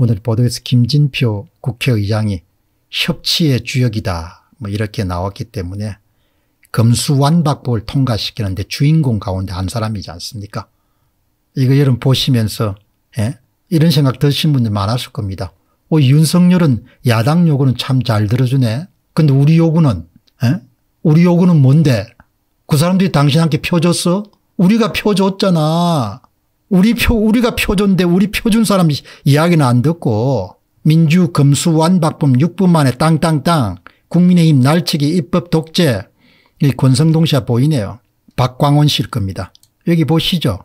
오늘 보도에서 김진표 국회의장이 협치의 주역이다 뭐 이렇게 나왔기 때문에 검수완박법을 통과시키는데 주인공 가운데 한 사람이지 않습니까 이거 여러분 보시면서 예? 이런 생각 드신 분들 많았을 겁니다. 어, 윤석열은 야당 요구는 참 잘 들어주네. 근데 우리 요구는 예? 우리 요구는 뭔데? 그 사람들이 당신한테 표 줬어? 우리가 표 줬잖아. 우리 표, 우리가 표준데 우리 표준 사람 이야기는 안 듣고 민주 검수 완박법 6분 만에 땅땅땅 국민의힘 날치기 입법 독재 이 권성동 씨가 보이네요. 박광원 씨일 겁니다. 여기 보시죠.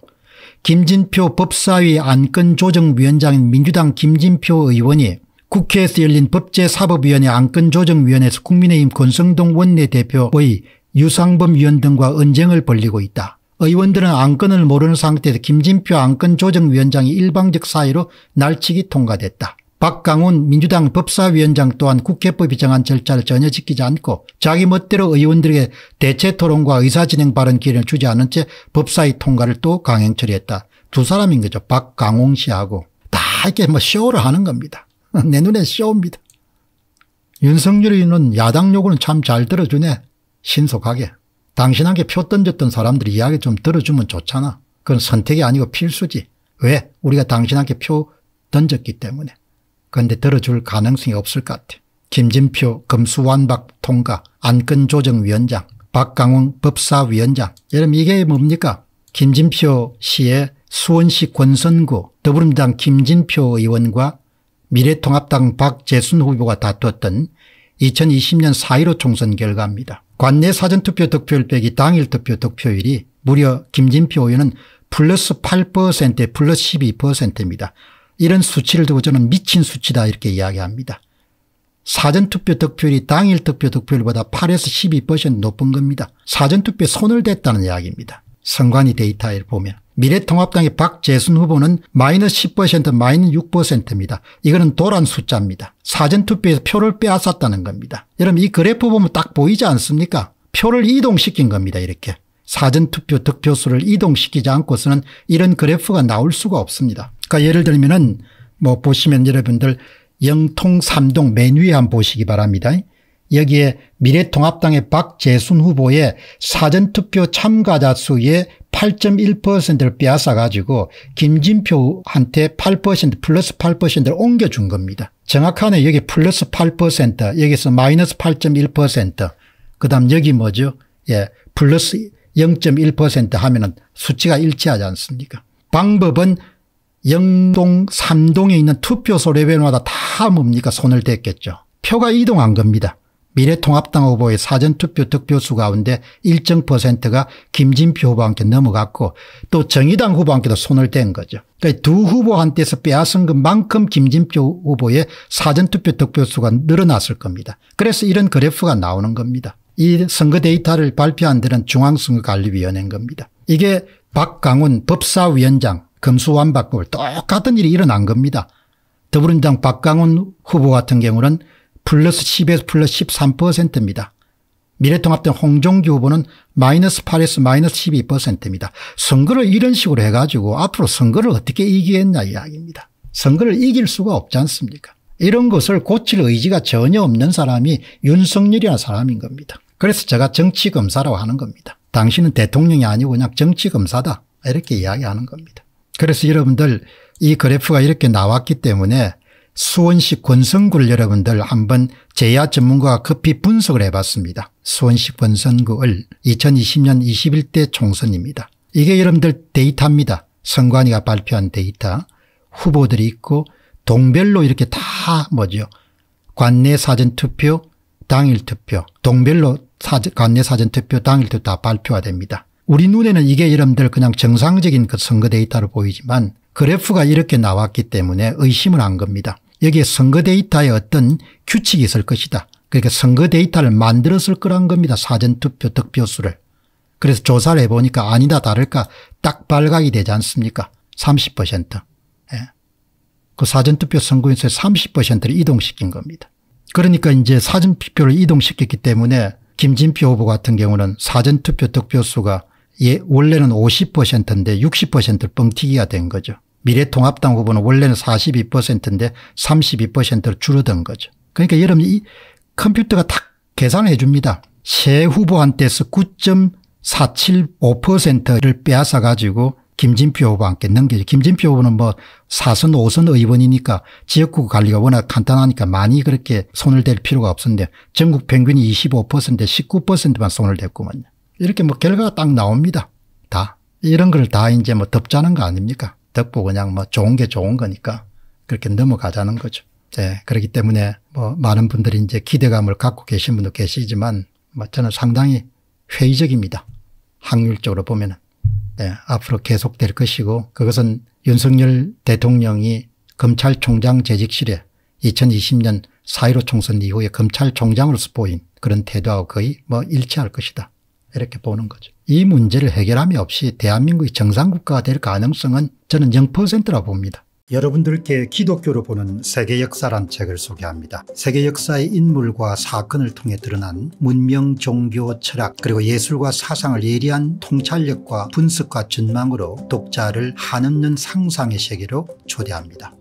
김진표 법사위 안건조정위원장인 민주당 김진표 의원이 국회에서 열린 법제사법위원회 안건조정위원회에서 국민의힘 권성동 원내대표의 유상범 위원 등과 언쟁을 벌리고 있다. 의원들은 안건을 모르는 상태에서 김진표 안건조정위원장이 일방적 사의로 날치기 통과됐다. 박강훈 민주당 법사위원장 또한 국회법이 정한 절차를 전혀 지키지 않고 자기 멋대로 의원들에게 대체 토론과 의사진행 발언 기회를 주지 않은 채 법사위 통과를 또 강행 처리했다. 두 사람인 거죠. 박강홍 씨하고 다 이렇게 뭐 쇼를 하는 겁니다. 내 눈에 쇼입니다. 윤석열이는 야당 요구는 참 잘 들어주네. 신속하게. 당신에게표 던졌던 사람들이 야기좀 들어주면 좋잖아. 그건 선택이 아니고 필수지. 왜? 우리가 당신에게표 던졌기 때문에. 그런데 들어줄 가능성이 없을 것 같아. 김진표 검수완박 통과 안건조정위원장 박강훈 법사위원장 여러분 이게 뭡니까? 김진표 씨의 수원시 권선구 더불어민주당 김진표 의원과 미래통합당 박재순 후보가 다투었던 2020년 4.15 총선 결과입니다. 관내 사전투표 득표율 빼기 당일 투표 득표율이 무려 김진표 의원은 플러스 8%에 플러스 12%입니다. 이런 수치를 두고 저는 미친 수치다 이렇게 이야기합니다. 사전투표 득표율이 당일 득표 득표율보다 8에서 12% 높은 겁니다. 사전투표에 손을 댔다는 이야기입니다. 선관위 데이터에 보면. 미래통합당의 박재순 후보는 마이너스 10% 마이너스 6%입니다. 이거는 도란 숫자입니다. 사전투표에서 표를 빼앗았다는 겁니다. 여러분 이 그래프 보면 딱 보이지 않습니까? 표를 이동시킨 겁니다. 이렇게. 사전투표 득표수를 이동시키지 않고서는 이런 그래프가 나올 수가 없습니다. 그러니까 예를 들면 은뭐 보시면 여러분들 영통 3동 맨 위에 한번 보시기 바랍니다. 여기에 미래통합당의 박재순 후보의 사전투표 참가자 수의 8.1%를 빼앗아 가지고 김진표한테 8% 플러스 8%를 옮겨준 겁니다. 정확하네 여기 플러스 8% 여기서 마이너스 8.1%그 다음 여기 뭐죠 예 플러스 0.1% 하면 은 수치가 일치하지 않습니까 방법은 영동 삼동에 있는 투표소 레벨마다 다 뭡니까 손을 댔겠죠. 표가 이동한 겁니다. 미래통합당 후보의 사전투표 득표수 가운데 일정 퍼센트가 김진표 후보한테 넘어갔고 또 정의당 후보한테도 손을 댄 거죠. 그러니까 두 후보한테서 빼앗은 것만큼 김진표 후보의 사전투표 득표수가 늘어났을 겁니다. 그래서 이런 그래프가 나오는 겁니다. 이 선거 데이터를 발표한 데는 중앙선거관리위원회인 겁니다. 이게 박강훈 법사위원장 검수완박법을 똑같은 일이 일어난 겁니다. 더불어민당 박강훈 후보 같은 경우는 플러스 10에서 플러스 13%입니다. 미래통합당 홍종규 후보는 마이너스 8에서 마이너스 12%입니다. 선거를 이런 식으로 해가지고 앞으로 선거를 어떻게 이기겠냐 이야기입니다. 선거를 이길 수가 없지 않습니까 이런 것을 고칠 의지가 전혀 없는 사람이 윤석열이라는 사람인 겁니다. 그래서 제가 정치검사라고 하는 겁니다. 당신은 대통령이 아니고 그냥 정치검사다 이렇게 이야기하는 겁니다. 그래서 여러분들 이 그래프가 이렇게 나왔기 때문에 수원시 권선구를 여러분들 한번 제야 전문가가 급히 분석을 해봤습니다. 수원시 권선구을 2020년 21대 총선입니다. 이게 여러분들 데이터입니다. 선관위가 발표한 데이터 후보들이 있고 동별로 이렇게 다 뭐죠 관내 사전투표 당일투표 동별로 사전, 관내 사전투표 당일투표 다 발표가 됩니다. 우리 눈에는 이게 여러분들 그냥 정상적인 그 선거 데이터로 보이지만 그래프가 이렇게 나왔기 때문에 의심을 한 겁니다. 여기에 선거 데이터에 어떤 규칙이 있을 것이다. 그러니까 선거 데이터를 만들었을 거란 겁니다. 사전투표 득표수를. 그래서 조사를 해보니까 아니다 다를까 딱 발각이 되지 않습니까 30%. 예. 그 사전투표 선거인수의 30%를 이동시킨 겁니다. 그러니까 이제 사전투표를 이동시켰기 때문에 김진표 후보 같은 경우는 사전투표 득표수가 예, 원래는 50%인데 60%를 뻥튀기가 된 거죠. 미래통합당 후보는 원래는 42%인데 32%로 줄어든 거죠. 그러니까 여러분 이 컴퓨터가 탁 계산해 을 줍니다. 새 후보한테서 9.475%를 빼앗아 가지고 김진표 후보한테 넘겨요. 김진표 후보는 뭐 4선 5선 의원이니까 지역구 관리가 워낙 간단하니까 많이 그렇게 손을 댈 필요가 없었는데 전국 평균이 25%에 19%만 손을 댔구만요. 이렇게 뭐 결과가 딱 나옵니다. 다. 이런 걸 다 이제 뭐 덮자는 거 아닙니까? 덕보 그냥 뭐 좋은 게 좋은 거니까 그렇게 넘어가자는 거죠. 네, 그렇기 때문에 뭐 많은 분들이 이제 기대감을 갖고 계신 분도 계시지만 뭐 저는 상당히 회의적입니다. 확률적으로 보면은. 네, 앞으로 계속될 것이고 그것은 윤석열 대통령이 검찰총장 재직실에 2020년 4.15 총선 이후에 검찰총장으로서 보인 그런 태도하고 거의 뭐 일치할 것이다. 이렇게 보는 거죠. 이 문제를 해결함이 없이 대한민국이 정상국가가 될 가능성은 저는 0%라 봅니다. 여러분들께 기독교로 보는 세계 역사란 책을 소개합니다. 세계 역사의 인물과 사건을 통해 드러난 문명, 종교, 철학 그리고 예술과 사상을 예리한 통찰력과 분석과 전망으로 독자를 한없는 상상의 세계로 초대합니다.